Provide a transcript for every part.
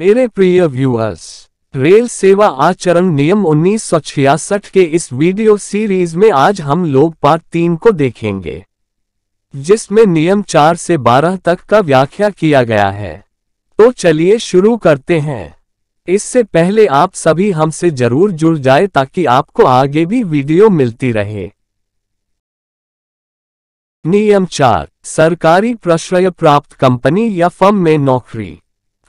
मेरे प्रिय viewers rail सेवा आचरण नियम उन्नीस के इस वीडियो सीरीज में आज हम लोग पार्ट तीन को देखेंगे जिसमें नियम चार से बारह तक का व्याख्या किया गया है तो चलिए शुरू करते हैं इससे पहले आप सभी हमसे जरूर जुड़ जाए ताकि आपको आगे भी वीडियो मिलती रहे नियम चार सरकारी प्रश्रय प्राप्त कंपनी या फर्म में नौकरी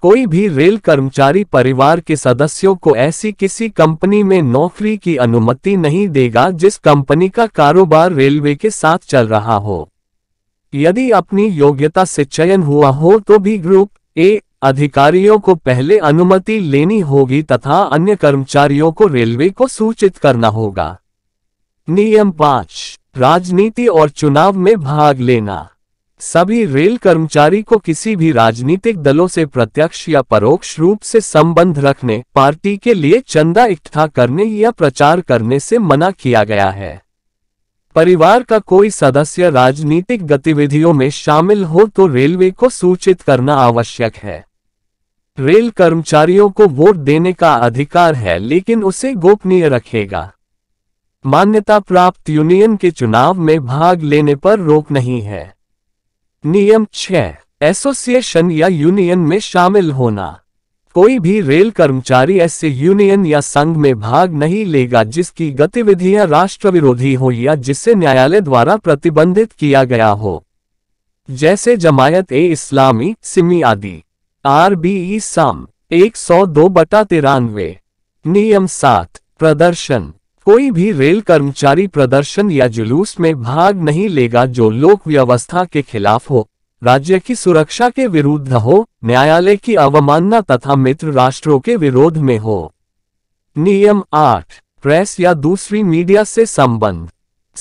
कोई भी रेल कर्मचारी परिवार के सदस्यों को ऐसी किसी कंपनी में नौकरी की अनुमति नहीं देगा जिस कंपनी का कारोबार रेलवे के साथ चल रहा हो यदि अपनी योग्यता से चयन हुआ हो तो भी ग्रुप ए अधिकारियों को पहले अनुमति लेनी होगी तथा अन्य कर्मचारियों को रेलवे को सूचित करना होगा नियम पांच राजनीति और चुनाव में भाग लेना सभी रेल कर्मचारी को किसी भी राजनीतिक दलों से प्रत्यक्ष या परोक्ष रूप से संबंध रखने पार्टी के लिए चंदा इकट्ठा करने या प्रचार करने से मना किया गया है परिवार का कोई सदस्य राजनीतिक गतिविधियों में शामिल हो तो रेलवे को सूचित करना आवश्यक है रेल कर्मचारियों को वोट देने का अधिकार है लेकिन उसे गोपनीय रखेगा मान्यता प्राप्त यूनियन के चुनाव में भाग लेने पर रोक नहीं है नियम छह एसोसिएशन या यूनियन में शामिल होना कोई भी रेल कर्मचारी ऐसे यूनियन या संघ में भाग नहीं लेगा जिसकी गतिविधियां राष्ट्र विरोधी हो या जिसे न्यायालय द्वारा प्रतिबंधित किया गया हो जैसे जमायत ए इस्लामी सिमी आदि आर बी ई साम एक सौ दो बटा तिरानवे नियम सात प्रदर्शन कोई भी रेल कर्मचारी प्रदर्शन या जुलूस में भाग नहीं लेगा जो लोक व्यवस्था के खिलाफ हो राज्य की सुरक्षा के विरुद्ध हो न्यायालय की अवमानना तथा मित्र राष्ट्रों के विरोध में हो नियम आठ प्रेस या दूसरी मीडिया से संबंध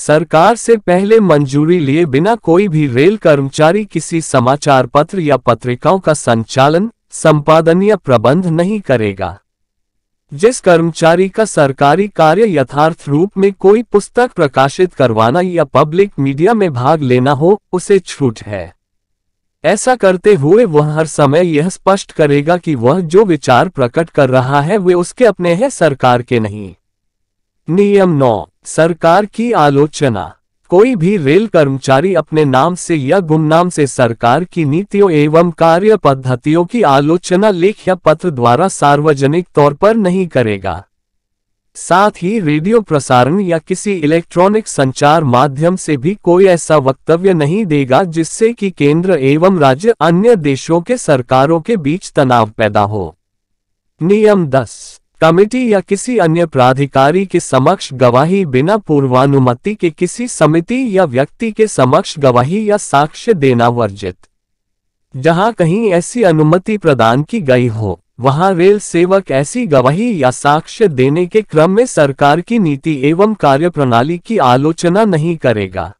सरकार से पहले मंजूरी लिए बिना कोई भी रेल कर्मचारी किसी समाचार पत्र या पत्रिकाओं का संचालन या प्रबंध नहीं करेगा जिस कर्मचारी का सरकारी कार्य यथार्थ रूप में कोई पुस्तक प्रकाशित करवाना या पब्लिक मीडिया में भाग लेना हो उसे छूट है ऐसा करते हुए वह हर समय यह स्पष्ट करेगा कि वह जो विचार प्रकट कर रहा है वे उसके अपने हैं सरकार के नहीं नियम नौ सरकार की आलोचना कोई भी रेल कर्मचारी अपने नाम से या गुमनाम से सरकार की नीतियों एवं कार्य पद्धतियों की आलोचना लेख या पत्र द्वारा सार्वजनिक तौर पर नहीं करेगा साथ ही रेडियो प्रसारण या किसी इलेक्ट्रॉनिक संचार माध्यम से भी कोई ऐसा वक्तव्य नहीं देगा जिससे कि केंद्र एवं राज्य अन्य देशों के सरकारों के बीच तनाव पैदा हो नियम दस कमिटी या किसी अन्य प्राधिकारी के समक्ष गवाही बिना पूर्वानुमति के किसी समिति या व्यक्ति के समक्ष गवाही या साक्ष्य देना वर्जित जहां कहीं ऐसी अनुमति प्रदान की गई हो वहां रेल सेवक ऐसी गवाही या साक्ष्य देने के क्रम में सरकार की नीति एवं कार्यप्रणाली की आलोचना नहीं करेगा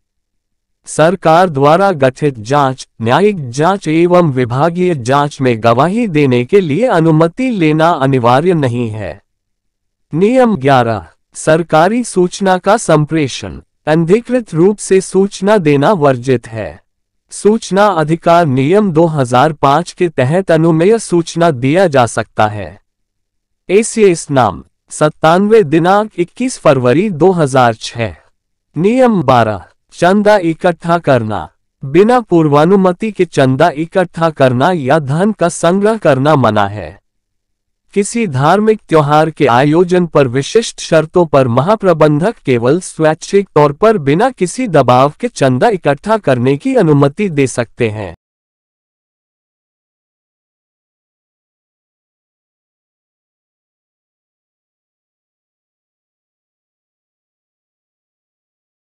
सरकार द्वारा गठित जांच, न्यायिक जांच एवं विभागीय जांच में गवाही देने के लिए अनुमति लेना अनिवार्य नहीं है नियम 11 सरकारी सूचना का संप्रेषण अंधिकृत रूप से सूचना देना वर्जित है सूचना अधिकार नियम 2005 के तहत अनुमेय सूचना दिया जा सकता है एसीएस नाम सत्तानवे दिनांक 21 फरवरी 2006 नियम 12 चंदा इकट्ठा करना बिना पूर्वानुमति के चंदा इकट्ठा करना या धन का संग्रह करना मना है किसी धार्मिक त्योहार के आयोजन पर विशिष्ट शर्तों पर महाप्रबंधक केवल स्वैच्छिक तौर पर बिना किसी दबाव के चंदा इकट्ठा करने की अनुमति दे सकते हैं